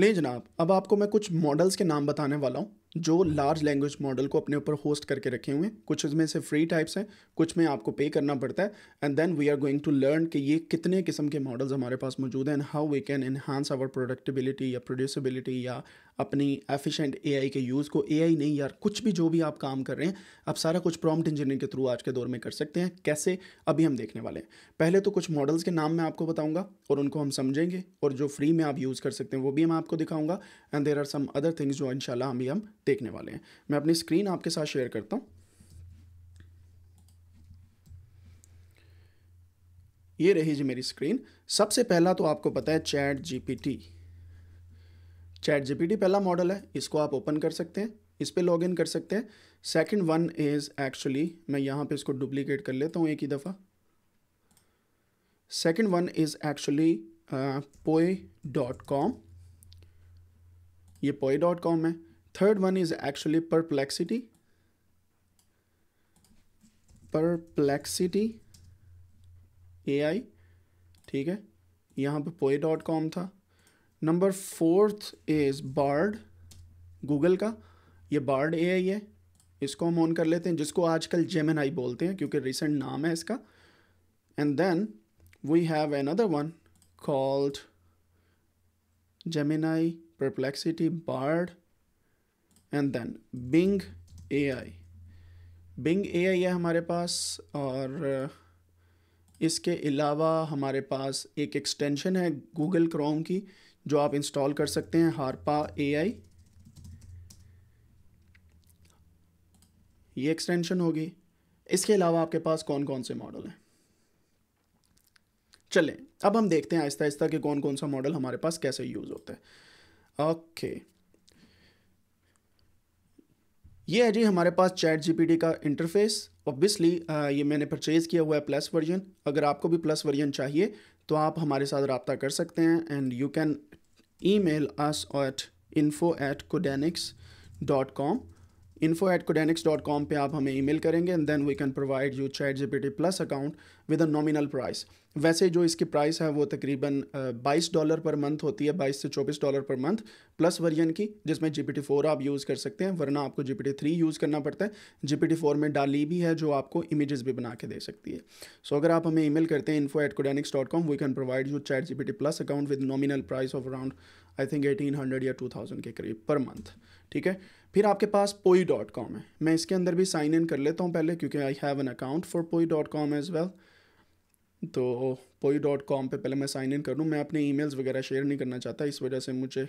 ले जनाब अब आपको मैं कुछ मॉडल्स के नाम बताने वाला हूँ जो लार्ज लैंग्वेज मॉडल को अपने ऊपर होस्ट करके रखे हुए हैं कुछ इसमें से फ्री टाइप्स हैं कुछ में आपको पे करना पड़ता है and then we are going to learn कि ये कितने किस्म के मॉडल्स हमारे पास मौजूद हैं and how we can enhance our productivity या प्रोड्यूसिबिलिटी या अपनी एफिशिएंट एआई के यूज़ को एआई नहीं यार कुछ भी जो भी आप काम कर रहे हैं आप सारा कुछ प्रॉम्प्ट इंजीनियरिंग के थ्रू आज के दौर में कर सकते हैं कैसे अभी हम देखने वाले हैं पहले तो कुछ मॉडल्स के नाम मैं आपको बताऊंगा और उनको हम समझेंगे और जो फ्री में आप यूज़ कर सकते हैं वो भी मैं आपको दिखाऊंगा and there are some other things जो इनशाला अभी हम देखने वाले हैं मैं अपनी स्क्रीन आपके साथ शेयर करता हूँ ये रही जी मेरी स्क्रीन सबसे पहला तो आपको पता है चैट जीपीटी चैट जीपीटी पहला मॉडल है इसको आप ओपन कर सकते हैं इस पर लॉग इन कर सकते हैं सेकेंड वन इज़ एक्चुअली मैं यहाँ पे इसको डुप्लीकेट कर लेता हूँ एक ही दफ़ा second one is actually Poe dot com ये पोए डॉट कॉम है third one is actually perplexity perplexity A I ठीक है यहाँ पे पोए डॉट कॉम था number fourth is Bard Google का ये बार्ड ए आई है इसको हम ऑन कर लेते हैं जिसको आजकल आई बोलते हैं क्योंकि रिसेंट नाम है इसका and then we have another one called perplexity Bard and then Bing A I Bing A I है हमारे पास और इसके अलावा हमारे पास एक एक्सटेंशन है गूगल क्रोम की जो आप इंस्टॉल कर सकते हैं हारपा ए आई ये एक्सटेंशन होगी इसके अलावा आपके पास कौन कौन से मॉडल हैं चलें अब हम देखते हैं आहिस्ता आहिस्ता कि कौन कौन सा मॉडल हमारे पास कैसे यूज़ होता है ओके ये है जी हमारे पास चैट जीपीटी का इंटरफेस ऑब्वियसली ये मैंने परचेज़ किया हुआ है प्लस वर्जन अगर आपको भी प्लस वर्जन चाहिए तो आप हमारे साथ रबता कर सकते हैं and you can email us at info at codenics.com info at codenics.com पे आप हमें ईमेल करेंगे and then we can provide you chat G P T plus account with a nominal price वैसे जो इसकी प्राइस है वो तकरीबन बाईस डॉलर पर मंथ होती है बाईस से चौबीस dollar per month plus version की जिसमें जी पी टी फोर आप यूज़ कर सकते हैं वरना आपको G P T three use करना पड़ता है जी पी टी फोर में डाली भी है जो आपको इमेजेस भी बना के दे सकती है सो so, अगर आप हमें ई मेल करते हैं info at Codenix dot com we can provide you chat G P T plus account with nominal price of around I think eighteen hundred या टू थाउजेंड के करीब पर मंथ ठीक है फिर आपके पास पोई डॉट कॉम है मैं इसके अंदर भी साइन इन कर लेता हूँ पहले क्योंकि I have an account for Poe dot com as well तो पोई डॉट कॉम पर पहले मैं साइन इन कर लूँ मैं अपने ईमेल्स वगैरह शेयर नहीं करना चाहता इस वजह से मुझे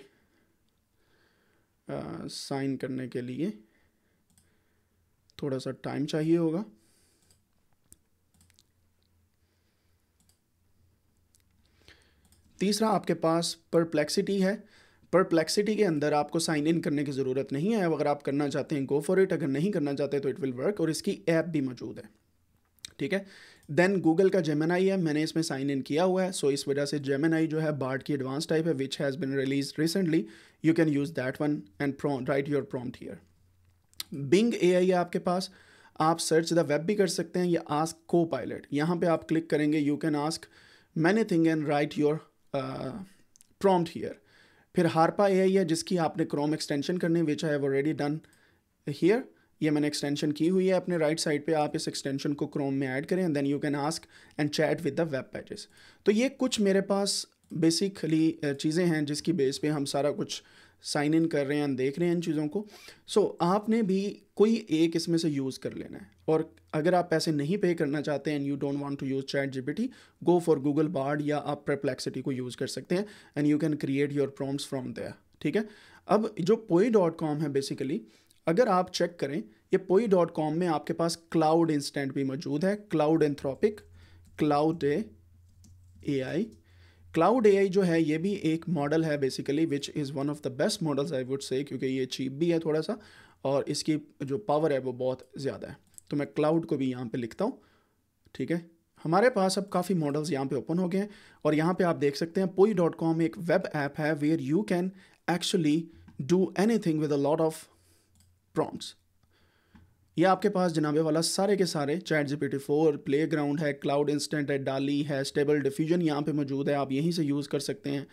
साइन करने के लिए थोड़ा सा टाइम चाहिए होगा तीसरा आपके पास परप्लेक्सिटी है परप्लेक्सिटी के अंदर आपको साइन इन करने की ज़रूरत नहीं है अगर आप करना चाहते हैं गो फॉर इट अगर नहीं करना चाहते तो इट विल वर्क और इसकी ऐप भी मौजूद है ठीक है देन गूगल का जेमेनाई है मैंने इसमें साइन इन किया हुआ है सो so इस वजह से जेमेनाई जो है बार्ड की एडवांस टाइप है which has been release recently you can use that one and write your prompt here Bing A I है आपके पास आप सर्च द वेब भी कर सकते हैं या आस्क को पायलट यहाँ पर आप क्लिक करेंगे you can ask many thing and write your prompt here फिर हारपा ए आई है जिसकी आपने क्रोम एक्सटेंशन करनी which I have already done here ये मैंने एक्सटेंशन की हुई है अपने राइट right साइड पे आप इस एक्सटेंशन को क्रोम में ऐड करें then you can ask and chat with the web pages तो ये कुछ मेरे पास बेसिकली चीज़ें हैं जिसकी बेस पे हम सारा कुछ साइन इन कर रहे हैं देख रहे हैं इन चीज़ों को सो so, आपने भी कोई एक इसमें से यूज़ कर लेना है और अगर आप पैसे नहीं पे करना चाहते and you don't want to use chat GPT go for Google Bard या आप प्रप्लेक्सिटी को यूज़ कर सकते हैं and you can create your proms from there ठीक है अब जो पोई डॉट कॉम है बेसिकली अगर आप चेक करें ये पोई डॉट कॉम में आपके पास क्लाउड इंस्टेंट भी मौजूद है Claude Anthropic Claude A I Claude A I जो है ये भी एक मॉडल है basically which is one of the best models I would say क्योंकि ये चीप भी है थोड़ा सा और इसकी जो पावर है वो बहुत ज़्यादा है तो मैं क्लाउड को भी यहाँ पे लिखता हूँ ठीक है हमारे पास अब काफ़ी मॉडल्स यहाँ पे ओपन हो गए हैं और यहाँ पे आप देख सकते हैं पोई डॉट कॉम एक वेब ऐप है where you can actually do anything with a lot of prompts ये आपके पास जनाबे वाला सारे के सारे chat G P T four playground है क्लाउड इंस्टेंट है डाली है स्टेबल डिफ्यूजन यहाँ पे मौजूद है आप यहीं से यूज़ कर सकते हैं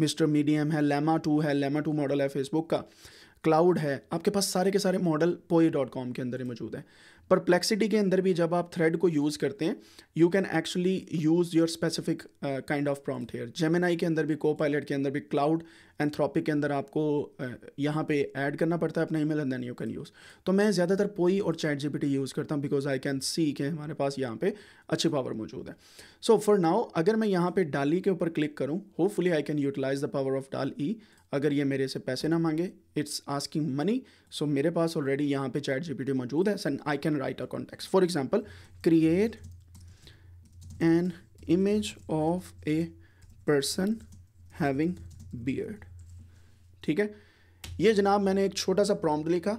मिस्टर मीडियम है लेमा टू है लेमा टू मॉडल है फेसबुक का क्लाउड है आपके पास सारे के सारे मॉडल पोई डॉट कॉम के अंदर ही मौजूद है परप्लेक्सिटी के अंदर भी जब आप थ्रेड को यूज़ करते हैं you can actually use your specific kind of prompt here Gemini के अंदर भी को पायलट के अंदर भी क्लाउड एंथ्रॉपिक के अंदर आपको यहाँ पे ऐड करना पड़ता है अपना email and then you can use तो मैं ज़्यादातर पोई और चैट जीपीटी यूज़ करता हूँ बिकॉज आई कैन सी के हमारे पास यहाँ पे अच्छी पावर मौजूद है सो फॉर नाउ अगर मैं यहाँ पे डाली के ऊपर क्लिक करूँ hopefully I can utilize the power of Dalle अगर ये मेरे से पैसे ना मांगे इट्स आस्किंग मनी सो मेरे पास ऑलरेडी यहाँ पे चैट जी मौजूद है सन I can write a contact for example create an image of a person having beard ठीक है ये जनाब मैंने एक छोटा सा प्रॉम्प्ट लिखा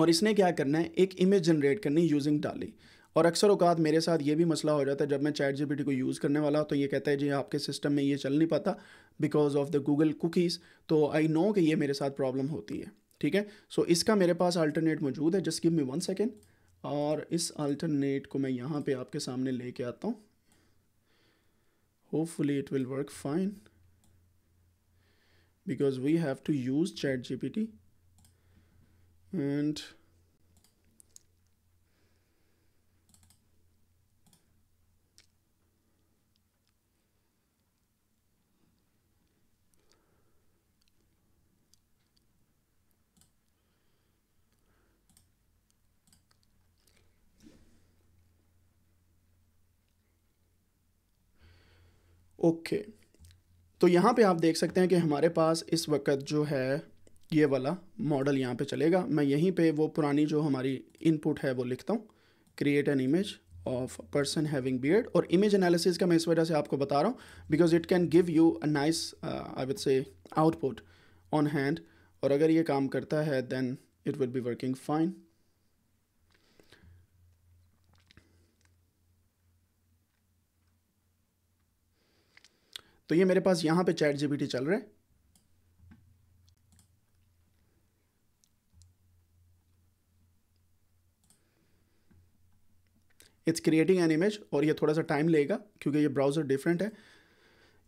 और इसने क्या करना है एक इमेज जनरेट करनी यूजिंग डाली और अक्सर अवकात मेरे साथ ये भी मसला हो जाता है जब मैं चैट जी को यूज़ करने वाला तो ये कहता है जी आपके सिस्टम में ये चल नहीं पाता because of the Google cookies तो आई नो कि ये मेरे साथ प्रॉब्लम होती है ठीक है सो so, इसका मेरे पास अल्टरनेट मौजूद है just give me one second और इस अल्टरनेट को मैं यहाँ पे आपके सामने लेके आता हूँ hopefully it will work fine because we have to use ChatGPT and okay तो यहाँ पे आप देख सकते हैं कि हमारे पास इस वक्त जो है ये वाला मॉडल यहाँ पे चलेगा मैं यहीं पे वो पुरानी जो हमारी इनपुट है वो लिखता हूँ create an image of person having beard और इमेज एनालिसिस का मैं इस वजह से आपको बता रहा हूँ because it can give you a nice I with say output on hand और अगर ये काम करता है then it will be working fine तो ये मेरे पास यहां पे चैट जीपीटी चल रहा है इट्स क्रिएटिंग एन इमेज और ये थोड़ा सा टाइम लेगा क्योंकि ये ब्राउज़र डिफरेंट है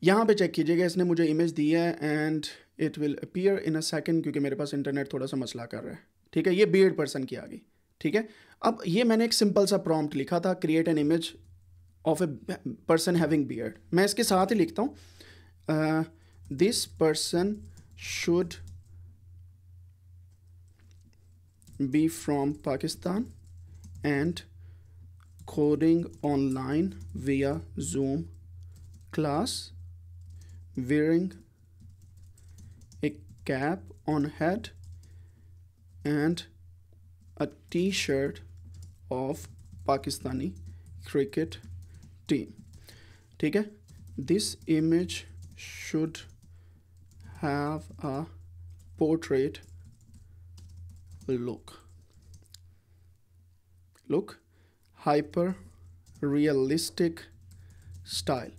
यहां पे चेक कीजिएगा इसने मुझे इमेज दी है and it will appear in a second क्योंकि मेरे पास इंटरनेट थोड़ा सा मसला कर रहा है ठीक है ये बी एड पर्सन की आ गई ठीक है अब ये मैंने एक सिंपल सा प्रॉम्प्ट लिखा था create an image of a person having beard मैं इसके साथ ही लिखता हूँ this person should be from Pakistan and coding online via Zoom class, wearing a cap on head and a t-shirt of Pakistani cricket fifteen ठीक है this image should have a portrait look look hyper realistic style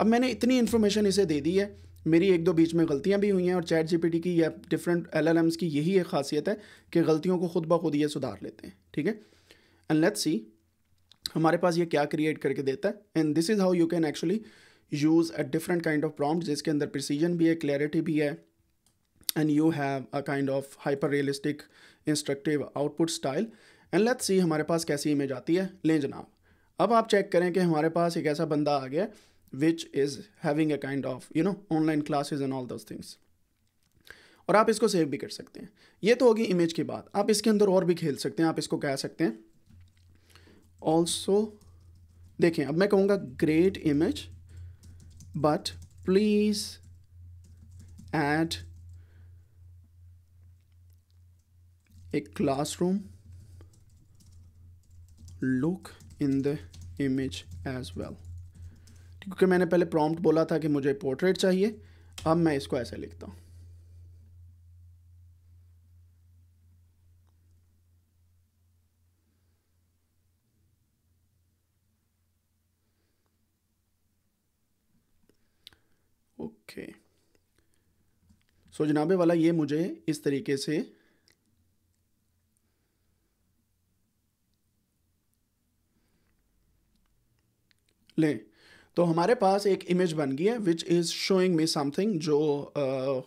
अब मैंने इतनी information इसे दे दी है मेरी एक दो बीच में गलतियां भी हुई हैं और चैट जीपीटी की या डिफरेंट एलएलएम्स की यही एक खासियत है कि गलतियों को खुद ब खुद ये सुधार लेते हैं ठीक है एंड लेट्स सी हमारे पास ये क्या क्रिएट करके देता है and this is how you can actually use a different kind of prompt जिसके अंदर प्रिसीजन भी है क्लैरिटी भी है and you have a kind of hyper realistic instructive output style and let's see हमारे पास कैसी इमेज आती है लें जनाब अब आप चेक करें कि हमारे पास एक ऐसा बंदा आ गया which is having a kind of you know online classes and all those things और आप इसको सेव भी कर सकते हैं ये तो होगी इमेज की बात आप इसके अंदर और भी खेल सकते हैं आप इसको कह सकते हैं ऑल्सो देखें अब मैं कहूँगा great image but please add classroom look in the image as well क्योंकि मैंने पहले प्रॉम्प्ट बोला था कि मुझे पोर्ट्रेट चाहिए अब मैं इसको ऐसे लिखता हूँ ओके सो जनाबे वाला ये मुझे इस तरीके से ले तो हमारे पास एक इमेज बन गई है which is showing me something जो uh,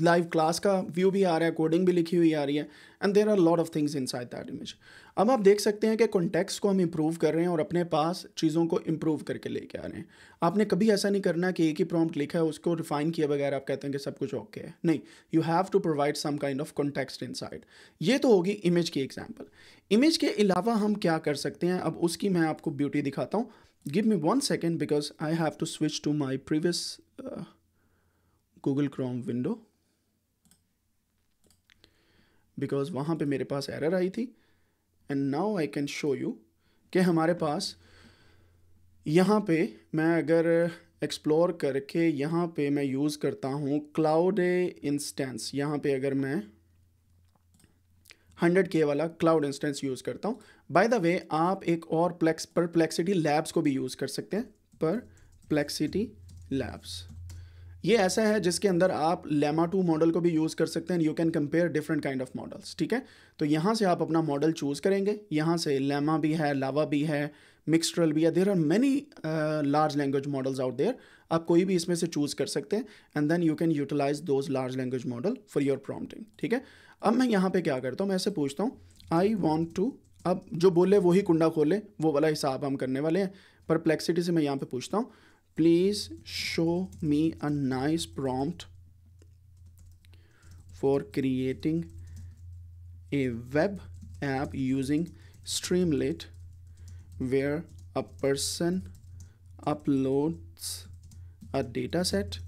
लाइव क्लास का व्यू भी आ रहा है कोडिंग भी लिखी हुई आ रही है and there are lot of things inside that image अब आप देख सकते हैं कि कॉन्टेक्स को हम इम्प्रूव कर रहे हैं और अपने पास चीज़ों को इम्प्रूव करके लेके आ रहे हैं आपने कभी ऐसा नहीं करना कि एक ही प्रॉम्प्ट लिखा है उसको रिफाइन किए बगैर आप कहते हैं कि सब कुछ ओके okay है नहीं you have to provide some kind of context inside ये तो होगी इमेज की एग्जाम्पल इमेज के अलावा हम क्या कर सकते हैं अब उसकी मैं आपको ब्यूटी दिखाता हूँ give me one second because I have to switch to my previous Google Chrome window because वहाँ पे मेरे पास एरर आई थी and now I can show you कि हमारे पास यहाँ पे मैं अगर एक्सप्लोर करके यहाँ पे मैं यूज़ करता हूँ क्लाउड इंस्टेंस यहाँ पे अगर मैं हंड्रेड के वाला क्लाउड इंस्टेंस यूज़ करता हूँ बाय द वे आप एक और प्लेक्स पर प्लेक्सिटी लैब्स को भी यूज़ कर सकते हैं पर प्लेक्सिटी लैब्स ये ऐसा है जिसके अंदर आप लेमा टू मॉडल को भी यूज़ कर सकते हैं you can compare different kind of models ठीक है तो यहाँ से आप अपना मॉडल चूज़ करेंगे यहाँ से लेमा भी है लावा भी है मिक्सट्रल भी है there are many large language models out there आप कोई भी इसमें से चूज़ कर सकते हैं and then you can utilize those large language model for your prompting ठीक है अब मैं यहाँ पे क्या करता हूँ मैं ऐसे पूछता हूँ आई वॉन्ट टू अब जो बोले वही कुंडा खोले वो वाला हिसाब हम करने वाले हैं परप्लेक्सिटी से मैं यहाँ पे पूछता हूँ please show me a nice prompt for creating a web app using Streamlit where a person uploads a data set,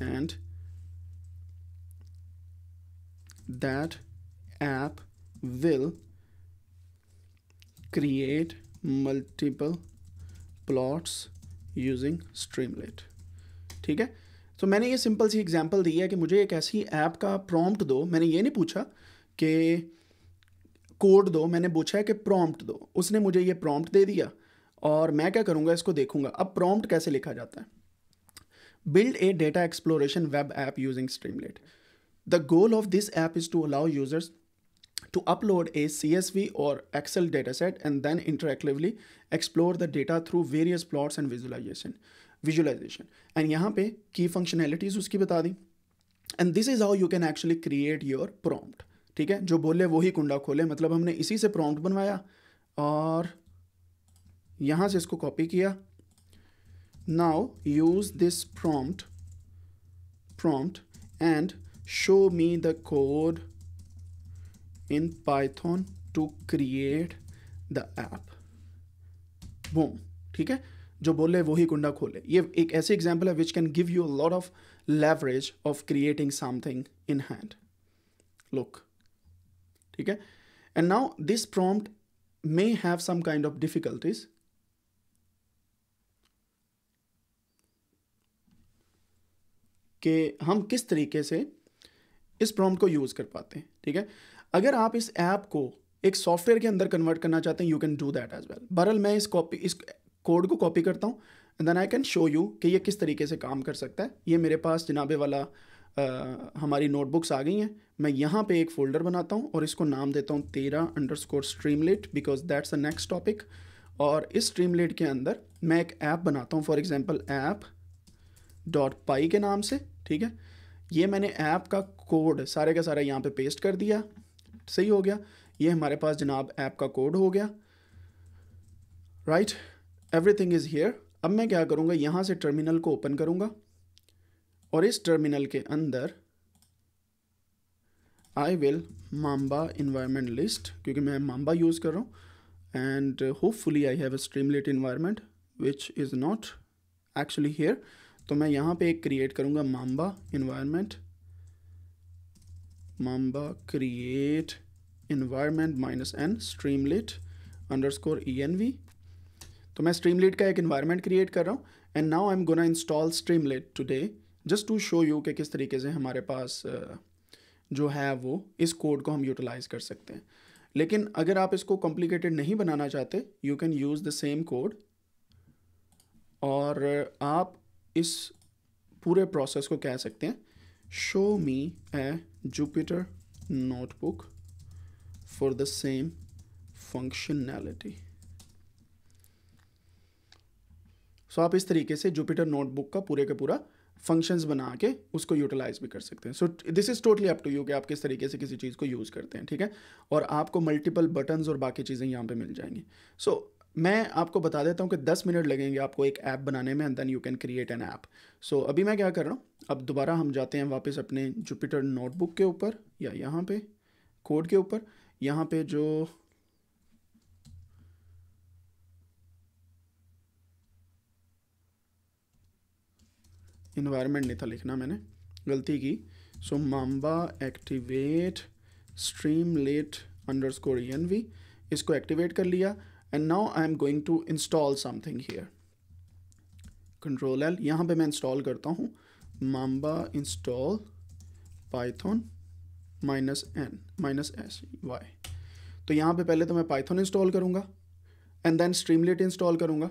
and that app will create multiple plots using Streamlit ठीक है तो मैंने ये सिंपल सी एग्जांपल दी है कि मुझे एक ऐसी ऐप का प्रॉम्प्ट दो मैंने ये नहीं पूछा कि कोड दो मैंने पूछा है कि प्रॉम्प्ट दो उसने मुझे ये प्रॉम्प्ट दे दिया और मैं क्या करूँगा इसको देखूँगा अब प्रॉम्प्ट कैसे लिखा जाता है build a data exploration web app using Streamlit the goal of this app is to allow users to upload a CSV or Excel dataset and then interactively explore the data through various plots and visualization visualization and यहाँ पे key functionalities उसकी बता दी and this is how you can actually create your prompt ठीक है जो बोले वही कुंडा खोले मतलब हमने इसी से prompt बनवाया और यहाँ से इसको copy किया now use this prompt prompt and show me the code in Python to create the app. Boom. ठीक है जो बोले वही कुंडा खोले ये एक ऐसी एग्जाम्पल है which can give you lot of leverage of creating something in hand look ठीक है and now this prompt may have some kind of difficulties के हम किस तरीके से इस प्रॉम्प्ट को यूज़ कर पाते हैं ठीक है अगर आप इस ऐप को एक सॉफ्टवेयर के अंदर कन्वर्ट करना चाहते हैं you can do that as well बरल मैं इस कॉपी इस कोड को कॉपी करता हूँ and then I can show you कि ये किस तरीके से काम कर सकता है ये मेरे पास जनाबे वाला आ, हमारी नोटबुक्स आ गई हैं मैं यहाँ पे एक फ़ोल्डर बनाता हूँ और इसको नाम देता हूँ तेरा underscore Streamlit because that's a next topic और इस स्ट्रीमलेट के अंदर मैं एक ऐप बनाता हूँ for example app dot py के नाम से ठीक है ये मैंने ऐप का कोड सारे का सारा यहाँ पे पेस्ट कर दिया सही हो गया ये हमारे पास जनाब ऐप का कोड हो गया राइट एवरीथिंग इज़ हेयर अब मैं क्या करूँगा यहाँ से टर्मिनल को ओपन करूँगा और इस टर्मिनल के अंदर I will mamba environment list क्योंकि मैं माम्बा यूज़ कर रहा हूँ and hopefully I have a streamlit environment which is not actually here तो मैं यहाँ पे एक क्रिएट करूँगा mamba environment mamba create environment minus n streamlit underscore env तो मैं streamlit का एक environment create कर रहा हूँ and now I'm gonna install streamlit today just to show you कि किस तरीके से हमारे पास जो है वो इस कोड को हम यूटिलाइज़ कर सकते हैं लेकिन अगर आप इसको कॉम्प्लिकेटेड नहीं बनाना चाहते you can use the same code और आप इस पूरे प्रोसेस को कह सकते हैं show me a Jupyter notebook for the same functionality. So so, आप इस तरीके से जुपिटर नोटबुक का पूरे का पूरा फंक्शंस बना के उसको यूटिलाइज भी कर सकते हैं so this is totally up to you कि आप किस तरीके से किसी चीज़ को यूज़ करते हैं ठीक है और आपको मल्टीपल बटन्स और बाकी चीज़ें यहाँ पे मिल जाएंगी सो so, मैं आपको बता देता हूँ कि दस मिनट लगेंगे आपको एक ऐप बनाने में and then you can create an app so अभी मैं क्या कर रहा हूँ अब दोबारा हम जाते हैं वापस अपने जुपिटर नोटबुक के ऊपर या यहाँ पे कोड के ऊपर यहाँ पे जो इन्वायरमेंट नहीं था लिखना मैंने गलती की so mamba activate Streamlit underscore इसको एक्टिवेट कर लिया and now I am going to install something here control L यहाँ पे मैं इंस्टॉल करता हूँ mamba install Python minus N minus S Y तो यहाँ पे पहले तो मैं पाइथन इंस्टॉल करूँगा एंड देन स्ट्रीमलेट इंस्टॉल करूँगा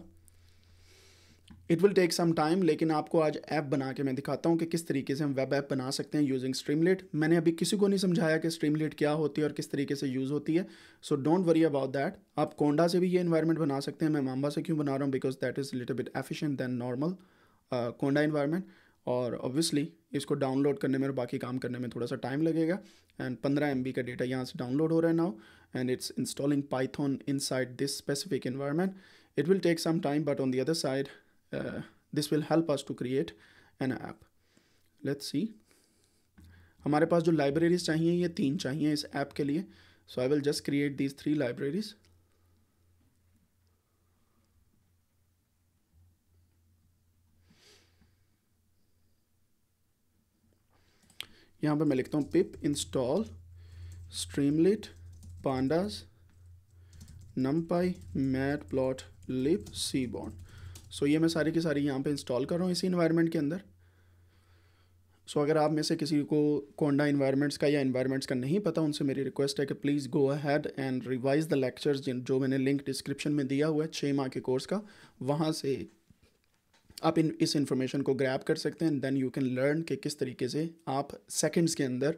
it will take some time लेकिन आपको आज ऐप बना के मैं दिखाता हूँ कि किस तरीके से हम वेब ऐप बना सकते हैं यूजिंग स्ट्रीमलेट मैंने अभी किसी को नहीं समझाया कि स्ट्रीमलेट क्या होती है और किस तरीके से यूज़ होती है so don't worry about that आप कोंडा से भी ये इन्वायरमेंट बना सकते हैं मैं मामबा से क्यों बना रहा हूँ because that is little bit efficient than normal Conda environment और ऑब्वियसली इसको डाउनलोड करने में और बाकी काम करने में थोड़ा सा टाइम लगेगा एंड पंद्रह एम का डेटा यहाँ से डाउनलोड हो रहा है now and it's installing Python in this specific environment it will take some time but on the other side this will help us to create an app let's Let's हमारे पास जो libraries चाहिए ये तीन चाहिए इस ऐप के लिए so I will just create these three libraries यहाँ पे मैं लिखता हूँ pip install Streamlit pandas numpy matplotlib seaborn so ये मैं सारी की सारी यहाँ पे इंस्टॉल कर रहा हूँ इसी इन्वायरमेंट के अंदर सो so, अगर आप में से किसी को कोंडा इन्वायरमेंट्स का या इन्वायरमेंट्स का नहीं पता उनसे मेरी रिक्वेस्ट है कि please go ahead and revise the lectures जिन जो मैंने लिंक डिस्क्रिप्शन में दिया हुआ है छः माह के कोर्स का वहाँ से आप इन इस इन्फॉर्मेशन को ग्रैप कर सकते हैं देन यू कैन लर्न कि किस तरीके से आप सेकेंड्स के अंदर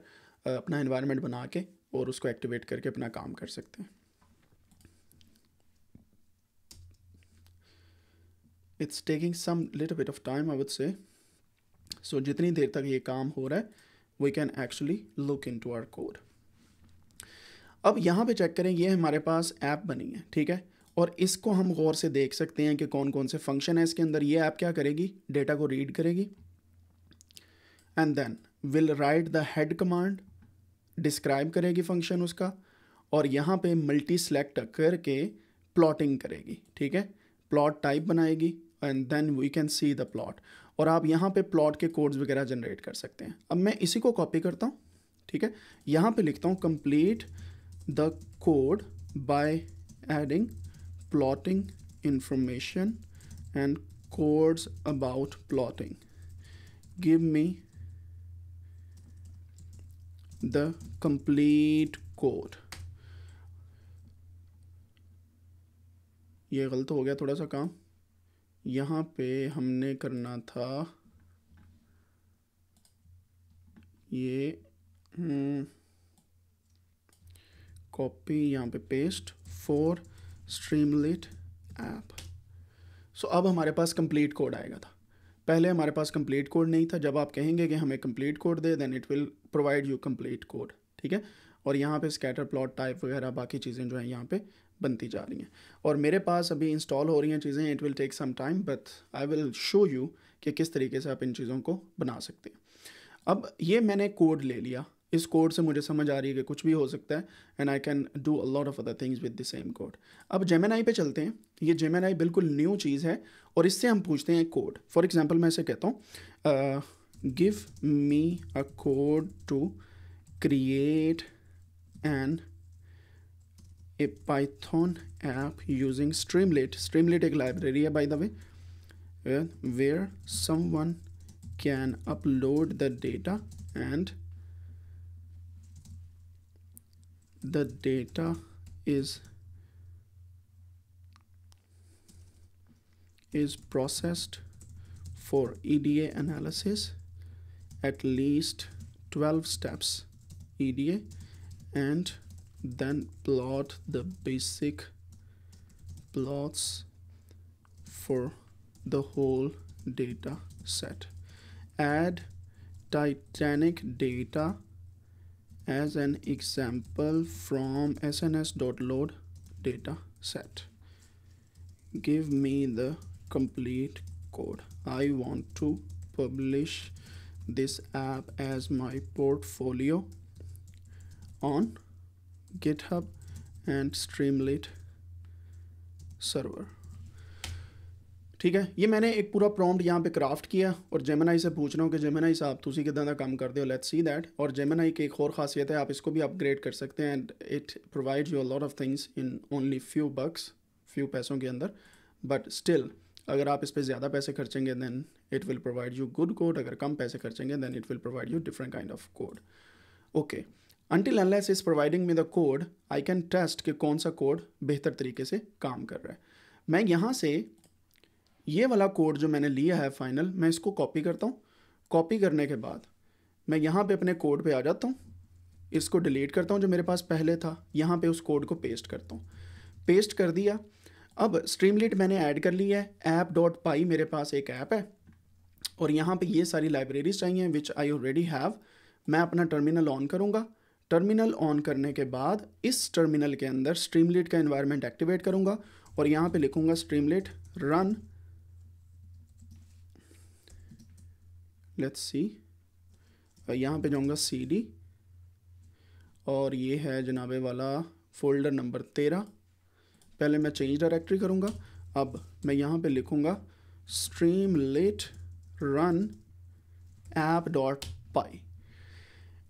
अपना इन्वायरमेंट बना के और उसको एक्टिवेट करके अपना काम कर सकते हैं it's taking some little bit of time I would say so जितनी देर तक ये काम हो रहा है we can actually look into our code अब यहाँ पे चेक करें ये हमारे पास ऐप बनी है ठीक है और इसको हम गौर से देख सकते हैं कि कौन कौन से फंक्शन है इसके अंदर ये ऐप क्या करेगी डेटा को रीड करेगी and then will write the head command describe करेगी फंक्शन उसका और यहाँ पे मल्टी सेलेक्ट करके प्लॉटिंग करेगी ठीक है प्लॉट टाइप बनाएगी and then we can see the plot और आप यहाँ पे प्लॉट के कोड्स वगैरह जनरेट कर सकते हैं अब मैं इसी को कॉपी करता हूँ ठीक है यहाँ पे लिखता हूँ complete the code by adding plotting information and codes about plotting give me the complete code ये गलत हो गया थोड़ा सा काम यहाँ पे हमने करना था ये कॉपी हम्म, यहाँ पे paste for Streamlit app so अब हमारे पास कंप्लीट कोड आएगा था पहले हमारे पास कंप्लीट कोड नहीं था जब आप कहेंगे कि हमें कंप्लीट कोड दे then it will provide you complete code ठीक है और यहाँ पे स्कैटर प्लॉट टाइप वगैरह बाकी चीज़ें जो हैं यहाँ पे बनती जा रही हैं और मेरे पास अभी इंस्टॉल हो रही हैं चीज़ें it will take some time but I will show you कि किस तरीके से आप इन चीज़ों को बना सकते हैं अब ये मैंने कोड ले लिया इस कोड से मुझे समझ आ रही है कि कुछ भी हो सकता है and I can do a lot of other things with the same code अब जेमेनाई पे चलते हैं ये जेमेनाई बिल्कुल न्यू चीज़ है और इससे हम पूछते हैं कोड फॉर एग्जांपल मैं इसे कहता हूँ give me a code to create an a Python app using Streamlit. Streamlit a library by the way where, where someone can upload the data and the data is is processed for EDA analysis at least 12 steps EDA and then plot the basic plots for the whole data set add titanic data as an example from sns.load data set give me the complete code i want to publish this app as my portfolio on github and Streamlit server ठीक है ये मैंने एक पूरा prompt यहाँ पे craft किया और जेमिनाई से पूछ रहा हूँ कि जेमिनाई साहब तुम कितना का काम करते हो लेट्स सी दैट और जेमिनाई की एक और खासियत है आप इसको भी अपग्रेड कर सकते हैं and it provide you lot of things in only few bucks few पैसों के अंदर बट स्टिल अगर आप इस पर ज़्यादा पैसे खर्चेंगे then it will provide you good code अगर कम पैसे खर्चेंगे then it will provide you different kind of code okay until unless is providing me the code I can trust कि कौन सा कोड बेहतर तरीके से काम कर रहा है मैं यहाँ से ये वाला कोड जो मैंने लिया है फाइनल मैं इसको कॉपी करता हूँ कॉपी करने के बाद मैं यहाँ पे अपने कोड पे आ जाता हूँ इसको डिलीट करता हूँ जो मेरे पास पहले था यहाँ पे उस कोड को पेस्ट करता हूँ पेस्ट कर दिया अब स्ट्रीमलेट मैंने ऐड कर लिया है ऐप डॉट पाई मेरे पास एक ऐप है और यहाँ पे ये सारी लाइब्रेरीज चाहिए विच आई ऑलरेडी हैव मैं अपना टर्मिनल ऑन करूँगा टर्मिनल ऑन करने के बाद इस टर्मिनल के अंदर स्ट्रीमलेट का एनवायरनमेंट एक्टिवेट करूंगा और यहाँ पे लिखूंगा स्ट्रीमलेट रन लेट्स सी यहाँ पे जाऊँगा सी डी और ये है जनाबे वाला फोल्डर नंबर तेरह पहले मैं चेंज डायरेक्टरी करूँगा अब मैं यहाँ पे लिखूँगा Streamlit run app dot py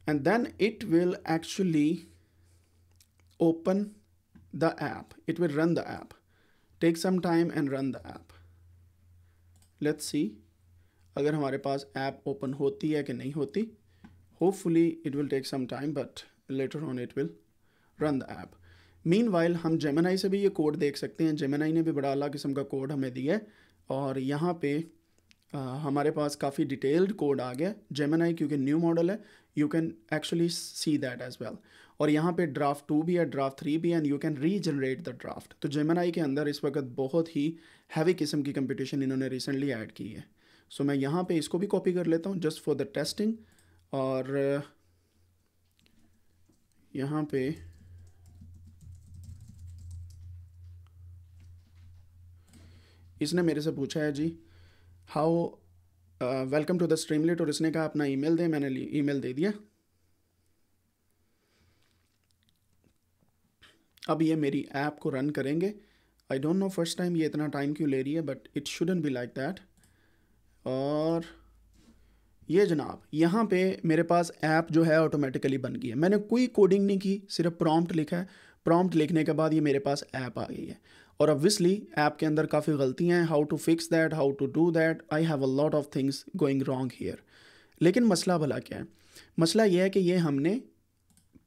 and then it will actually open the app it will run the app take some time and run the app let's see अगर हमारे पास ऐप ओपन होती है कि नहीं होती hopefully it will take some time but later on it will run the app meanwhile हम Gemini से भी ये कोड देख सकते हैं जेमेनाई ने भी बड़ा अला किस्म का कोड हमें दिया है और यहाँ पे Uh, हमारे पास काफ़ी डिटेल्ड कोड आ गया जेमेनाई क्योंकि न्यू मॉडल है you can actually see that as well और यहाँ पे ड्राफ्ट टू भी है ड्राफ्ट थ्री भी and you can regenerate the draft तो जेमेनाई के अंदर इस वक्त बहुत ही हैवी किस्म की कंपटीशन इन्होंने रिसेंटली ऐड की है सो so, मैं यहाँ पे इसको भी कॉपी कर लेता हूँ जस्ट फॉर द टेस्टिंग और uh, यहाँ पे इसने मेरे से पूछा है जी how welcome to the Streamlit और इसने कहा अपना ईमेल दे मैंने ईमेल दे दिया अब ये मेरी ऐप को रन करेंगे I don't know first time ये इतना टाइम क्यों ले रही है but it shouldn't be like that और ये जनाब यहाँ पे मेरे पास ऐप जो है ऑटोमेटिकली बन गई है मैंने कोई कोडिंग नहीं की सिर्फ प्रॉम्प्ट लिखा है प्रॉम्प्ट लिखने के बाद ये मेरे पास ऐप आ गई है और ऑब्वियसली ऐप के अंदर काफ़ी गलतियाँ हैं how to fix that how to do that I have a lot of things going wrong here लेकिन मसला भला क्या है मसला यह है कि ये हमने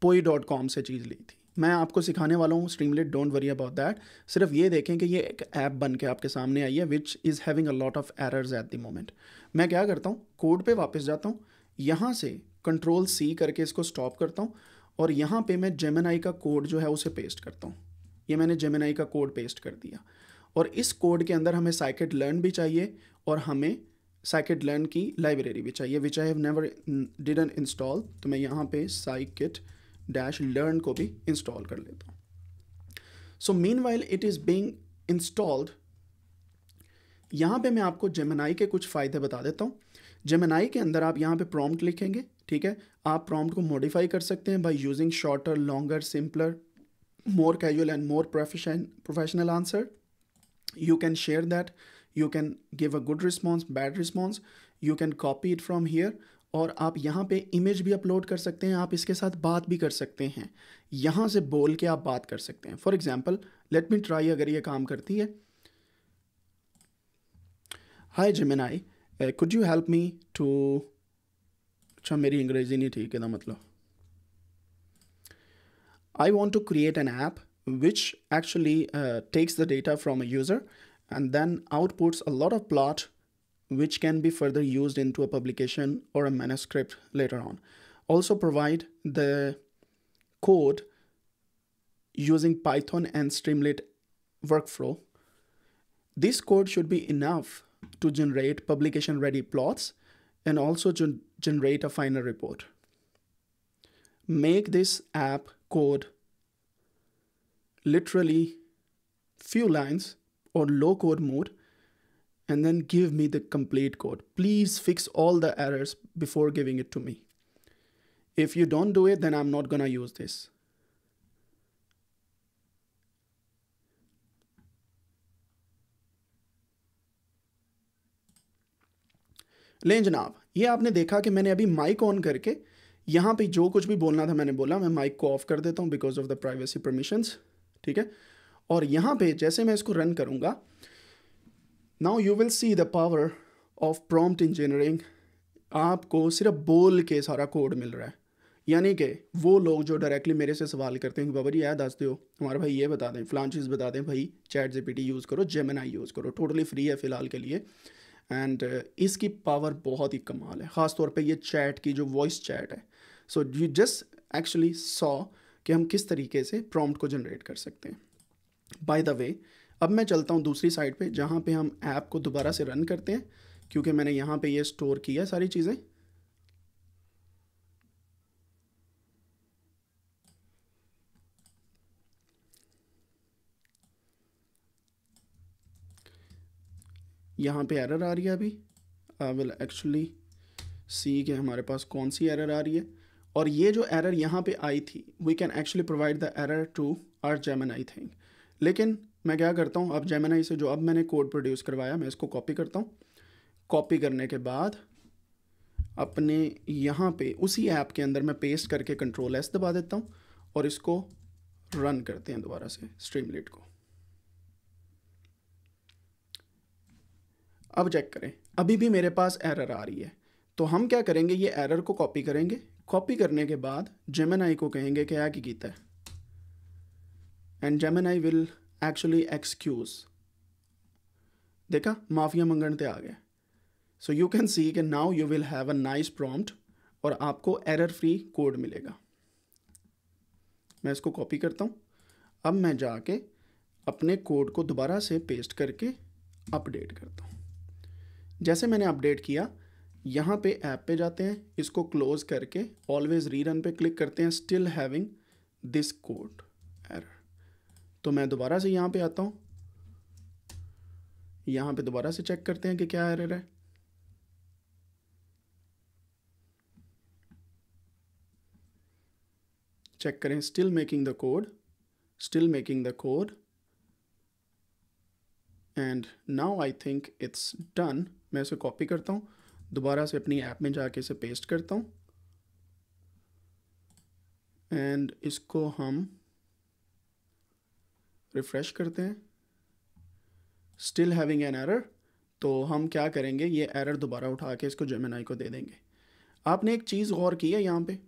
पोई डॉट कॉम से चीज़ ली थी मैं आपको सिखाने वाला हूँ Streamlit don't worry about that सिर्फ ये देखें कि ये एक ऐप बन के आपके सामने आई है which is having a lot of errors at the moment मैं क्या करता हूँ कोड पे वापस जाता हूँ यहाँ से कंट्रोल सी करके इसको स्टॉप करता हूँ और यहाँ पे मैं जेमन का कोड जो है उसे पेस्ट करता हूँ ये मैंने जेमेनाई का कोड पेस्ट कर दिया और इस कोड के अंदर हमें साइकेट लर्न भी चाहिए और हमें साइकेट लर्न की लाइब्रेरी भी चाहिए which I have never didn't install तो मैं यहाँ पे साइकेट डैश लर्न को भी इंस्टॉल कर लेता हूँ so meanwhile it is being installed यहाँ पे मैं आपको जेमेनाई के कुछ फ़ायदे बता देता हूँ जेमेनाई के अंदर आप यहाँ पे प्रॉम्प्ट लिखेंगे ठीक है आप प्रॉम्प्ट को मॉडिफाई कर सकते हैं by using shorter longer simpler more casual and more proficient professional answer you can share that you can give a good response bad response you can copy it from here और आप यहाँ पे image भी upload कर सकते हैं आप इसके साथ बात भी कर सकते हैं यहाँ से बोल के आप बात कर सकते हैं for example let me try अगर ये काम करती है hi Gemini could you help me to अच्छा मेरी अंग्रेज़ी नहीं ठीक है ना मतलब I want to create an app which actually uh, takes the data from a user and then outputs a lot of plot which can be further used into a publication or a manuscript later on. Also provide the code using Python and Streamlit workflow. This code should be enough to generate publication ready plots and also generate a final report. Make this app code literally few lines or low code mode and then give me the complete code. Please fix all the errors before giving it to me. If you don't do it, then I'm not gonna use this. लें जनाब ये आपने देखा कि मैंने अभी mic on करके यहाँ पे जो कुछ भी बोलना था मैंने बोला मैं माइक को ऑफ कर देता हूँ because of the privacy permissions ठीक है और यहाँ पे जैसे मैं इसको रन करूँगा now you will see the power of prompt engineering आपको सिर्फ बोल के सारा कोड मिल रहा है यानी कि वो लोग जो डायरेक्टली मेरे से सवाल करते हैं कि बाबा जी याद दस दो हमारे भाई ये बता दें फ्लान चीज़ बता दें भाई चैट जीपीटी यूज़ करो जेमिनाई यूज़ करो टोटली फ्री है फ़िलहाल के लिए एंड uh, इसकी पावर बहुत ही कमाल है ख़ास तौर पे ये चैट की जो वॉइस चैट है so you just actually saw कि हम किस तरीके से प्रॉम्प्ट को जनरेट कर सकते हैं बाय द वे अब मैं चलता हूँ दूसरी साइड पे जहाँ पे हम ऐप को दोबारा से रन करते हैं क्योंकि मैंने यहाँ पे ये यह स्टोर किया सारी चीज़ें यहाँ पे एरर आ रही है अभी आई विल एक्चुअली सी के हमारे पास कौन सी एरर आ रही है और ये जो एरर यहाँ पे आई थी we can actually provide the error to our Gemini I think लेकिन मैं क्या करता हूँ अब जेमन से जो अब मैंने कोड प्रोड्यूस करवाया मैं इसको कॉपी करता हूँ कॉपी करने के बाद अपने यहाँ पे उसी ऐप के अंदर मैं पेस्ट करके कंट्रोल एस दबा देता हूँ और इसको रन करते हैं दोबारा से स्ट्रीमलेट को अब चेक करें अभी भी मेरे पास एरर आ रही है तो हम क्या करेंगे ये एरर को कॉपी करेंगे कॉपी करने के बाद जेमेनाई को कहेंगे कि एक गीता है and Gemini will actually excuse देखा माफिया मंगण ते आ गए सो यू कैन सी के now you will have a nice prompt और आपको एरर फ्री कोड मिलेगा मैं इसको कॉपी करता हूँ अब मैं जाके अपने कोड को दोबारा से पेस्ट करके अपडेट करता हूँ जैसे मैंने अपडेट किया यहाँ पे ऐप पे जाते हैं इसको क्लोज करके ऑलवेज रीरन पे क्लिक करते हैं still having this code error तो मैं दोबारा से यहाँ पे आता हूँ यहाँ पे दोबारा से चेक करते हैं कि क्या एरर है चेक करें still making the code still making the code and now I think it's done मैं इसे कॉपी करता हूँ दोबारा से अपनी ऐप में जाके इसे पेस्ट करता हूँ एंड इसको हम रिफ़्रेश करते हैं स्टिल हैविंग एन एरर तो हम क्या करेंगे ये एरर दोबारा उठा के इसको जेमिनाई को दे देंगे आपने एक चीज़ गौर की है यहाँ पे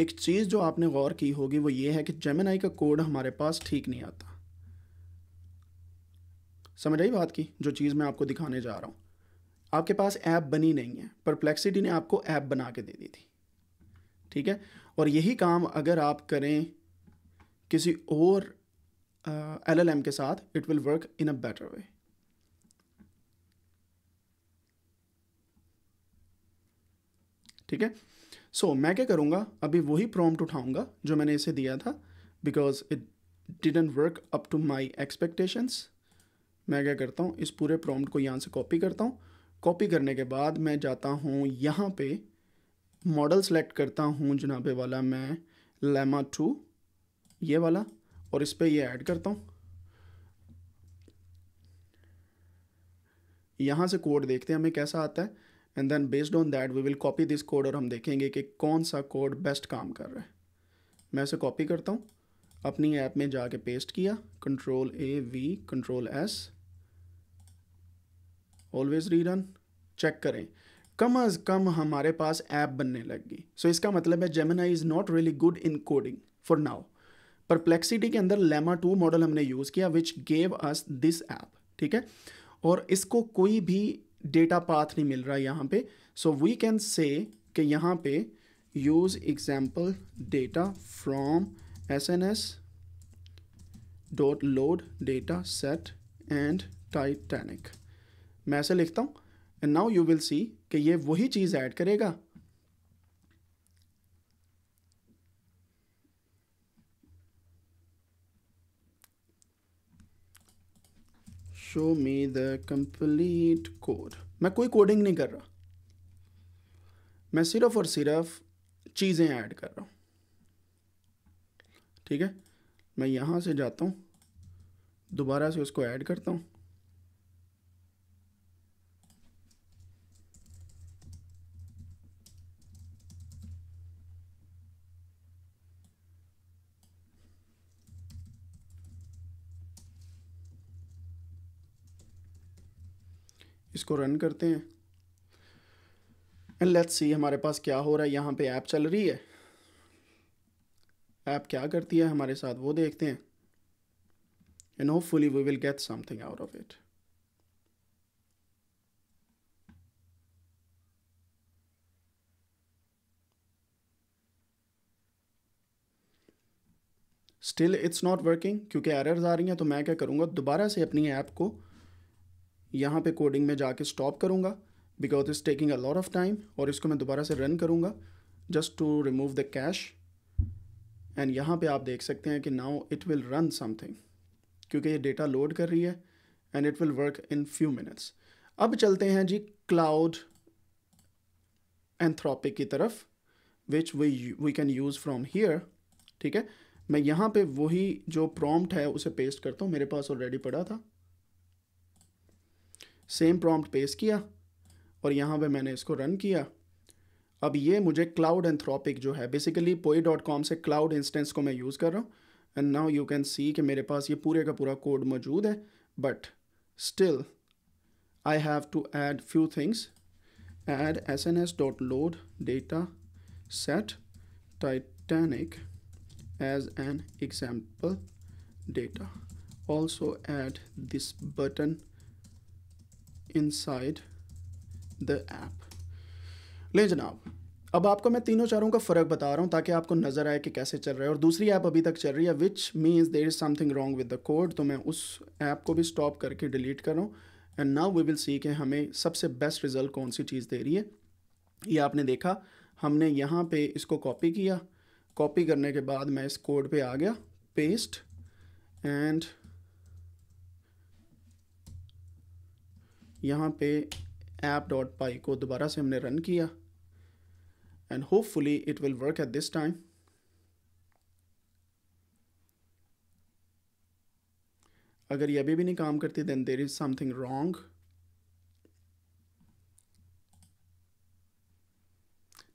एक चीज़ जो आपने गौर की होगी वो ये है कि जेमिनाई का कोड हमारे पास ठीक नहीं आता समझ आई बात की जो चीज़ मैं आपको दिखाने जा रहा हूँ आपके पास ऐप बनी नहीं है परप्लेक्सिटी ने आपको ऐप बना के दे दी थी ठीक है और यही काम अगर आप करें किसी और एल एल एम के साथ it will work in a better way ठीक है सो मैं क्या करूँगा अभी वही प्रॉम्प्ट उठाऊंगा जो मैंने इसे दिया था because it didn't work up to my expectations मैं क्या करता हूँ इस पूरे प्रॉम्प्ट को यहाँ से कॉपी करता हूँ कॉपी करने के बाद मैं जाता हूँ यहाँ पे मॉडल सेलेक्ट करता हूँ जनाबे वाला मैं लेमा टू ये वाला और इस पर यह ऐड करता हूँ यहाँ से कोड देखते हैं हमें कैसा आता है and then based on that we will copy this code और हम देखेंगे कि कौन सा कोड बेस्ट काम कर रहा है मैं इसे कॉपी करता हूँ अपनी ऐप में जाके पेस्ट किया control A V control S rerun check करें कम अज़ कम हमारे पास ऐप बनने लग गई सो so, इसका मतलब है Gemini is not really good in coding for now Perplexity के अंदर लेमा टू मॉडल हमने यूज़ किया which gave us this app ठीक है और इसको कोई भी डेटा पाथ नहीं मिल रहा यहाँ पे सो वी कैन से कि यहाँ पे use example data from S N S dot load data set and Titanic मैं ऐसे लिखता हूँ and now you will see कि ये वही चीज़ ऐड करेगा show me the complete code मैं कोई कोडिंग नहीं कर रहा मैं सिर्फ और सिर्फ चीज़ें ऐड कर रहा हूं ठीक है मैं यहां से जाता हूं दोबारा से उसको ऐड करता हूं इसको रन करते हैं लेट्स सी हमारे पास क्या हो रहा है यहाँ पे ऐप चल रही है ऐप क्या करती है हमारे साथ वो देखते हैं and hopefully we will get something out of it still it's not working क्योंकि एरर्स आ रही हैं तो मैं क्या करूँगा दोबारा से अपनी ऐप को यहाँ पे कोडिंग में जाके स्टॉप करूँगा because is taking a lot of time और इसको मैं दोबारा से रन करूँगा just to remove the cache and यहाँ पे आप देख सकते हैं कि now it will run something क्योंकि ये डेटा लोड कर रही है and it will work in few minutes अब चलते हैं जी क्लाउड एंथ्रॉपिक की तरफ which we we can use from here ठीक है मैं यहाँ पे वही जो प्रॉम्प्ट है उसे पेस्ट करता हूँ मेरे पास ऑलरेडी पड़ा था सेम प्रॉम्प्ट पेस किया और यहाँ पे मैंने इसको रन किया अब ये मुझे क्लाउड एंथ्रॉपिक जो है बेसिकली पोई डॉट कॉम से क्लाउड इंस्टेंस को मैं यूज़ कर रहा हूँ and now you can see कि मेरे पास ये पूरे का पूरा कोड मौजूद है but still I have to add few things add S N S dot load data set Titanic as an example data also add this button inside the app ले जनाब अब आपको मैं तीनों चारों का फ़र्क बता रहा हूँ ताकि आपको नज़र आए कि कैसे चल रहा है और दूसरी ऐप अभी तक चल रही है which means there is something wrong with the code तो मैं उस ऐप को भी स्टॉप करके डिलीट कर रहा हूँ and now we will see कि हमें सबसे बेस्ट रिज़ल्ट कौन सी चीज़ दे रही है ये आपने देखा हमने यहाँ पे इसको कॉपी किया कॉपी करने के बाद मैं इस कोड पे आ गया पेस्ट एंड यहाँ पे ऐप डॉट पाई को दोबारा से हमने रन किया and hopefully it will work at this time अगर ये अभी भी नहीं काम करती then there is something wrong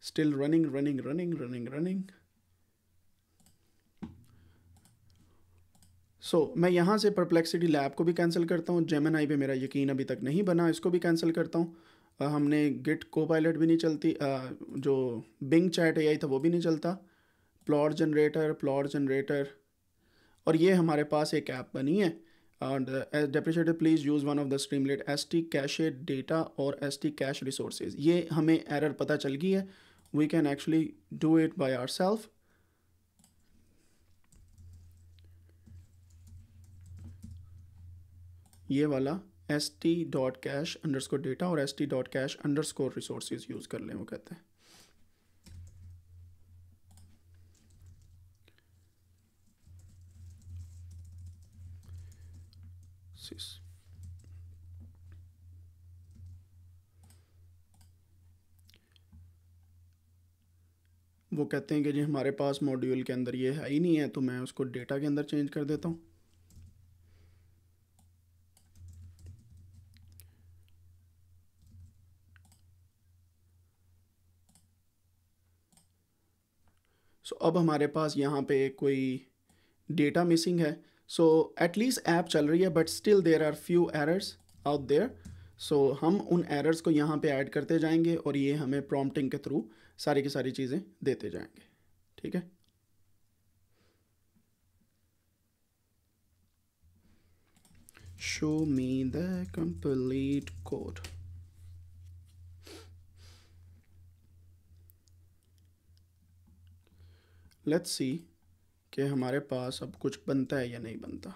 still running running running running running so so, मैं यहाँ से परप्लेक्सिटी लैब को भी कैंसिल करता हूँ जेमन आई पे मेरा यकीन अभी तक नहीं बना इसको भी कैंसिल करता हूँ हमने गिट को पायलट भी नहीं चलती आ, जो बिंग चैट ए था वो भी नहीं चलता प्लॉट जनरेटर प्लॉट जनरेटर और ये हमारे पास एक ऐप बनी है depreciated please use one of the Streamlit S T cache data और एस टी कैश रिसोर्सेज ये हमें एरर पता चल गई है we can actually do it by ourself ये वाला S T dot cache underscore data और S T dot cache underscore resources use कर लें वो कहते हैं वो कहते हैं कि जी हमारे पास मॉड्यूल के अंदर ये है ही नहीं है तो मैं उसको डेटा के अंदर चेंज कर देता हूँ अब हमारे पास यहाँ पे कोई डेटा मिसिंग है सो एटलीस्ट ऐप चल रही है but still there are few errors out there so हम उन एरर्स को यहाँ पे ऐड करते जाएंगे और ये हमें प्रॉम्प्टिंग के थ्रू सारी की सारी चीज़ें देते जाएंगे ठीक है show me the complete code let's see कि हमारे पास अब कुछ बनता है या नहीं बनता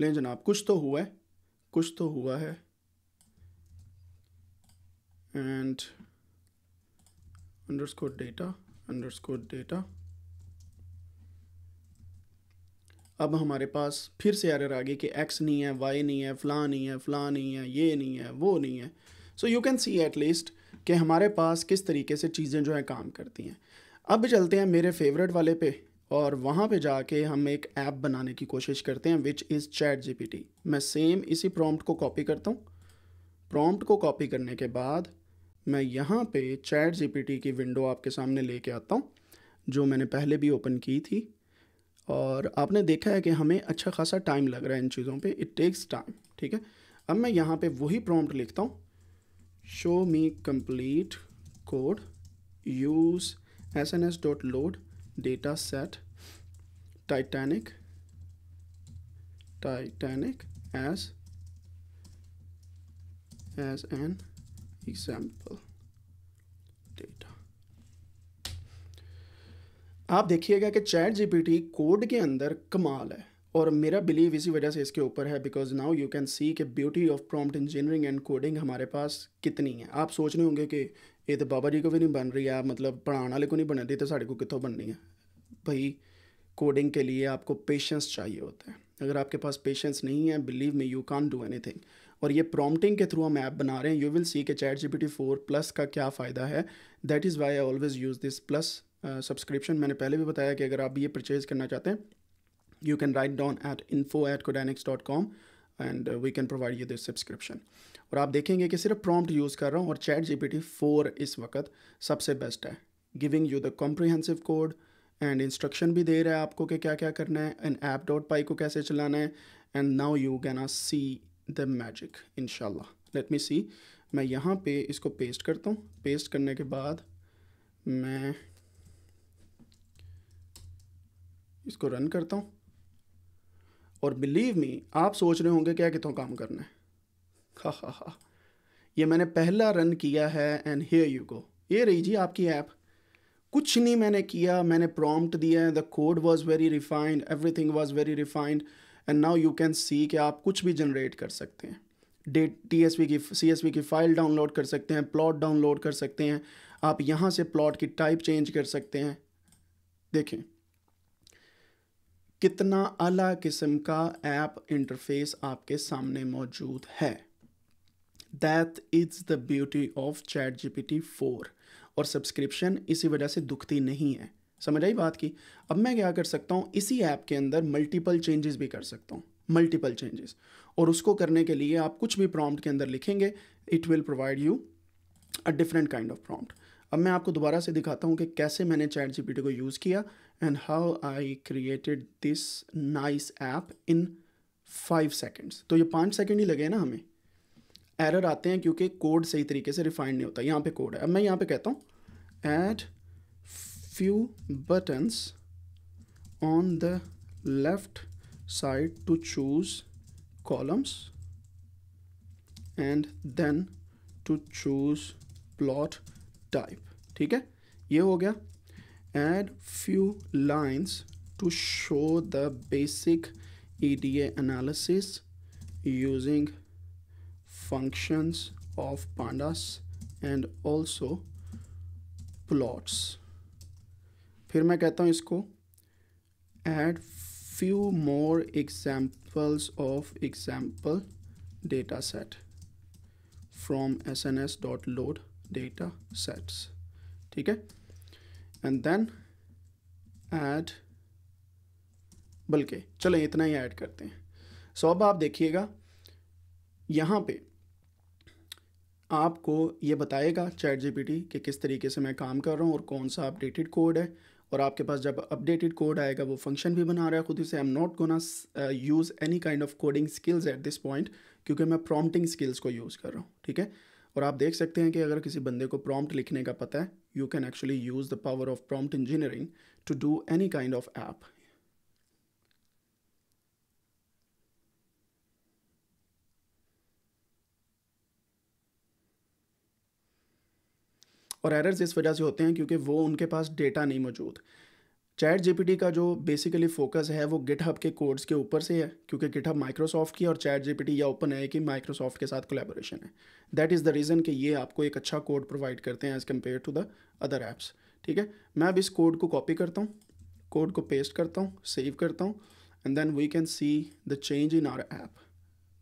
ले जनाब कुछ तो हुआ है कुछ तो हुआ है and underscore data underscore data अब हमारे पास फिर से एरर आ गई कि एक्स नहीं है वाई नहीं है फ्ला नहीं है फ्ला नहीं है ये नहीं है वो नहीं है so you can see at least कि हमारे पास किस तरीके से चीज़ें जो हैं काम करती हैं अब चलते हैं मेरे फेवरेट वाले पे और वहाँ पे जाके हम एक ऐप बनाने की कोशिश करते हैं विच इज़ चैट जी मैं सेम इसी प्रॉम्प्ट को कॉपी करता हूँ प्रॉम्प्ट को कॉपी करने के बाद मैं यहाँ पे चैट जी की विंडो आपके सामने लेके आता हूँ जो मैंने पहले भी ओपन की थी और आपने देखा है कि हमें अच्छा खासा टाइम लग रहा है इन चीज़ों पे इट टेक्स टाइम ठीक है अब मैं यहाँ पे वही प्रॉम्प्ट लिखता हूँ show me complete code use sns.load data set titanic titanic as as an example data आप देखिएगा कि चैट जीपीटी कोड के अंदर कमाल है और मेरा बिलीव इसी वजह से इसके ऊपर है because now you can see कि beauty of prompt engineering and coding हमारे पास कितनी है आप सोच रहे होंगे कि ये तो बाबा जी को भी नहीं बन रही है मतलब पढ़ाने वाले को नहीं बन रही तो साढ़े को कितों बननी है भाई कोडिंग के लिए आपको पेशेंस चाहिए होता है अगर आपके पास पेशेंस नहीं है बिलीव में you can do anything और ये प्रॉम्प्टिंग के थ्रू हम ऐप बना रहे हैं यू विल सी के chat G P T four plus का क्या फ़ायदा है that is why I always use this plus subscription मैंने पहले भी बताया कि अगर आप ये परचेज़ करना चाहते हैं you can write down at info at codynix.com and we can provide you this subscription और आप देखेंगे कि सिर्फ प्रॉम्प्ट यूज़ कर रहा हूँ और chat G P T four इस वक्त सबसे बेस्ट है giving you the comprehensive code and instruction भी दे रहा है आपको कि क्या क्या करना है एंड ऐप डॉट पाई को कैसे चलाना है and now you can see the magic in let me see मैं यहाँ पे इसको पेस्ट करता हूँ पेस्ट करने के बाद मैं इसको रन करता हूँ और बिलीव मी आप सोच रहे होंगे क्या कितों काम करना है हा हा हा ये मैंने पहला रन किया है एंड हेयर यू गो ये रही जी आपकी ऐप कुछ नहीं मैंने किया मैंने प्रॉम्प्ट दिया है the code was very refined everything was very refined and now you can see कि आप कुछ भी जनरेट कर सकते हैं डेट टी एस वी की सी एस वी की फ़ाइल डाउनलोड कर सकते हैं प्लॉट डाउनलोड कर सकते हैं आप यहाँ से प्लॉट की टाइप चेंज कर सकते हैं देखें कितना अला किस्म का ऐप इंटरफेस आपके सामने मौजूद है that is the beauty of chat G P T four और सब्सक्रिप्शन इसी वजह से दुखती नहीं है समझ आई बात की अब मैं क्या कर सकता हूँ इसी ऐप के अंदर मल्टीपल चेंजेस भी कर सकता हूँ मल्टीपल चेंजेस और उसको करने के लिए आप कुछ भी प्रॉम्प्ट के अंदर लिखेंगे it will provide you a different kind of prompt अब मैं आपको दोबारा से दिखाता हूँ कि कैसे मैंने चैट जीपीटी को यूज़ किया and how I created this nice app in five seconds तो ये पाँच सेकेंड ही लगे ना हमें एरर आते हैं क्योंकि कोड सही तरीके से रिफाइंड नहीं होता यहाँ पे कोड है अब मैं यहाँ पे कहता हूँ add few buttons on the left side to choose columns and then to choose plot type ठीक है ये हो गया add few lines to show the basic E D analysis using functions of pandas and also plots फिर मैं कहता हूँ इसको add few more examples of example data set from S N S dot load data sets ठीक है and then add बल्कि चलें इतना ही ऐड करते हैं सो so, अब आप देखिएगा यहाँ पे आपको ये बताएगा चैट जीपीटी कि किस तरीके से मैं काम कर रहा हूँ और कौन सा अपडेटेड कोड है और आपके पास जब अपडेटेड कोड आएगा वो फंक्शन भी बना रहा है खुद ही से I am not gonna use any kind of coding skills at this point क्योंकि मैं प्रॉम्प्टिंग स्किल्स को यूज़ कर रहा हूँ ठीक है और आप देख सकते हैं कि अगर किसी बंदे को प्रॉम्प्ट लिखने का पता है you can actually use the power of prompt engineering to do any kind of app और एरर्स इस वजह से होते हैं क्योंकि वो उनके पास डेटा नहीं मौजूद चैट जीपीटी का जो बेसिकली फोकस है वो गिट के कोड्स के ऊपर से है क्योंकि गिटहब माइक्रोसॉफ्ट की और चैट जीपीटी या ओपन है कि माइक्रोसॉफ्ट के साथ कोलेबोरेशन है दैट इज़ द रीज़न कि ये आपको एक अच्छा कोड प्रोवाइड करते हैं as compare to the other apps ठीक है मैं अब इस कोड को कॉपी करता हूँ कोड को पेस्ट करता हूँ सेव करता हूँ and then we can see the change in our app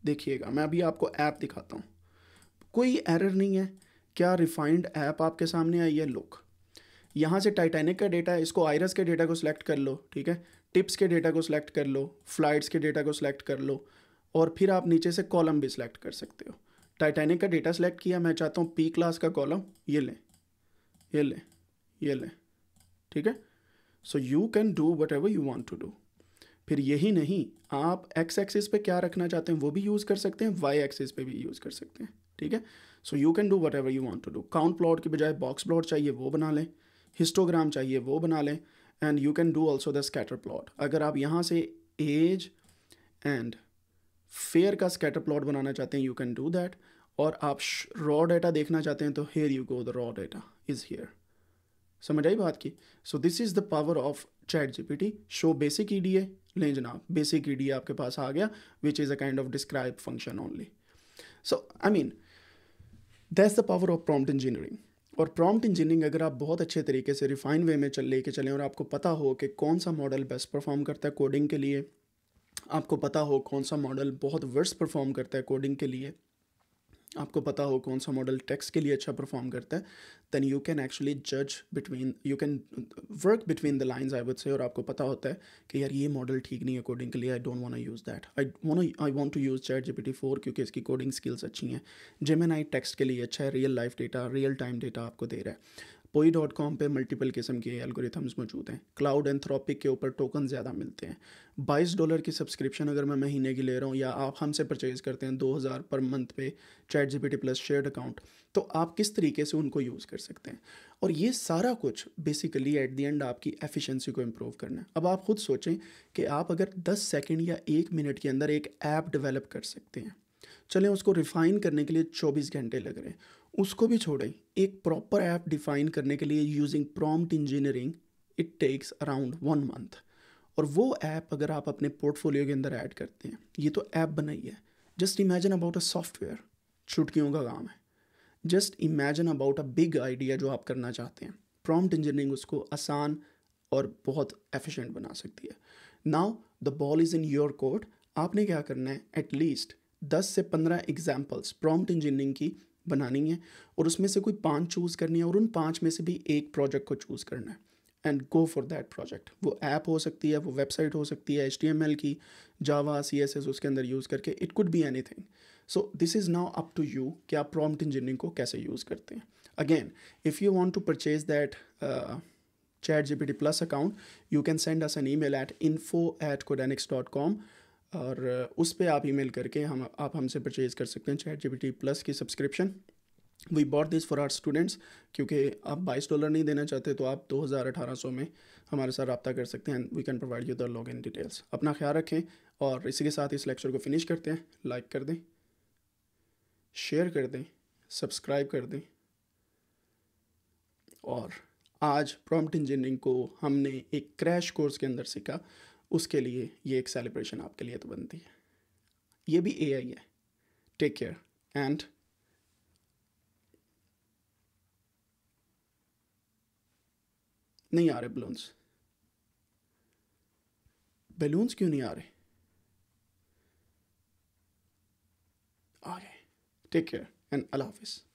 देखिएगा मैं अभी आपको ऐप दिखाता हूँ कोई एरर नहीं है क्या रिफाइंड ऐप आपके सामने आई है लुक यहाँ से टाइटैनिक का डेटा है इसको आयरस के डेटा को सिलेक्ट कर लो ठीक है टिप्स के डेटा को सिलेक्ट कर लो फ्लाइट्स के डेटा को सिलेक्ट कर लो और फिर आप नीचे से कॉलम भी सिलेक्ट कर सकते हो टाइटैनिक का डेटा सेलेक्ट किया मैं चाहता हूँ पी क्लास का कॉलम ये लें ये लें ये लें ठीक है so you can do whatever you want to do फिर यही नहीं आप एक्स एक्सिस पे क्या रखना चाहते हैं वो भी यूज़ कर सकते हैं वाई एक्सिस पे भी यूज़ कर सकते हैं ठीक है so you can do whatever you want to do count plot के बजाय बॉक्स प्लॉट चाहिए वो बना लें हिस्टोग्राम चाहिए वो बना लें and you can do also the scatter plot अगर आप यहाँ से एज एंड फेयर का स्कैटर प्लॉट बनाना चाहते हैं यू कैन डू दैट और आप रॉ डेटा देखना चाहते हैं तो here you go the raw data is here समझ आई बात की so this is the power of chat GPT show basic E D A लें जनाब बेसिक ई डी ए आपके पास आ गया which is a kind of describe function only so I mean that's the power of prompt engineering और prompt engineering अगर आप बहुत अच्छे तरीके से रिफाइन वे में चल लेके चलें और आपको पता हो कि कौन सा मॉडल बेस्ट परफॉर्म करता है कोडिंग के लिए आपको पता हो कौन सा मॉडल बहुत वर्स्ट परफॉर्म करता है कोडिंग के लिए आपको पता हो कौन सा मॉडल टैक्स के लिए अच्छा परफॉर्म करता है देन यू कैन एक्चुअली जज between you can work between the lines I would say और आपको पता होता है कि यार ये मॉडल ठीक नहीं है कोडिंग के लिए I don't want use that I want I want to use chat T four क्योंकि इसकी कोडिंग स्किल्स अच्छी हैं जेमिन आई टेक्स्ट के लिए अच्छा है real life data real time data आपको दे रहा है पोई डॉट कॉम पर मल्टीपल किस्म के एल्गोरिथम्स मौजूद हैं क्लाउड एंथ्रॉपिक के ऊपर टोकन ज़्यादा मिलते हैं बाईस डॉलर की सब्सक्रिप्शन अगर मैं महीने की ले रहा हूँ या आप हमसे परचेज़ करते हैं दो हज़ार पर मंथ पे chat G plus shared account तो आप किस तरीके से उनको यूज़ कर सकते हैं और ये सारा कुछ बेसिकली एट दी एंड आपकी एफिशिएंसी को इम्प्रूव करना है अब आप खुद सोचें कि आप अगर दस सेकेंड या एक मिनट के अंदर एक ऐप डेवलप कर सकते हैं चलें उसको रिफ़ाइन करने के लिए चौबीस घंटे लग रहे हैं उसको भी छोड़ें एक प्रॉपर ऐप डिफाइन करने के लिए using prompt engineering it takes around one month और वो ऐप अगर आप अपने पोर्टफोलियो के अंदर ऐड करते हैं ये तो ऐप बनाई है just imagine about a software छुटकियों का काम है just imagine about a big idea जो आप करना चाहते हैं प्रॉम्प्ट इंजीनियरिंग उसको आसान और बहुत एफिशिएंट बना सकती है now the ball is in your court आपने क्या करना है एटलीस्ट दस से पंद्रह एग्जाम्पल्स प्रॉम्प्ट इंजीनियरिंग की बनानी है और उसमें से कोई पांच चूज़ करनी है और उन पांच में से भी एक प्रोजेक्ट को चूज़ करना है and go for that project वो ऐप हो सकती है वो वेबसाइट हो सकती है एच की जावा सी एस एस उसके अंदर यूज़ करके it could be anything so this is now up to you कि आप प्रॉम्प्ट इंजीनियरिंग को कैसे यूज़ करते हैं again if you want to purchase that chat G P T plus account you can send us an email at info at Codenix dot com और उस पर आप ईमेल करके हम आप हमसे परचेज़ कर सकते हैं चैट जी प्लस की subscription we bought this for our students क्योंकि आप बाईस डॉलर नहीं देना चाहते तो आप दो हज़ार अठारह सौ में हमारे साथ रबता कर सकते हैं we can provide you the log in details अपना ख्याल रखें और इसी के साथ इस लेक्चर को फिनिश करते हैं लाइक कर दें शेयर कर दें सब्सक्राइब कर दें और आज प्रॉम्प्ट इंजीनियरिंग को हमने एक क्रैश कोर्स के अंदर सीखा उसके लिए ये एक सेलिब्रेशन आपके लिए तो बनती है ये भी ए आई है टेक केयर एंड नहीं आ रहे बलून्स बैलून्स क्यों नहीं आ रहे आ गए टेक केयर एंड अल्लाह हाफिज़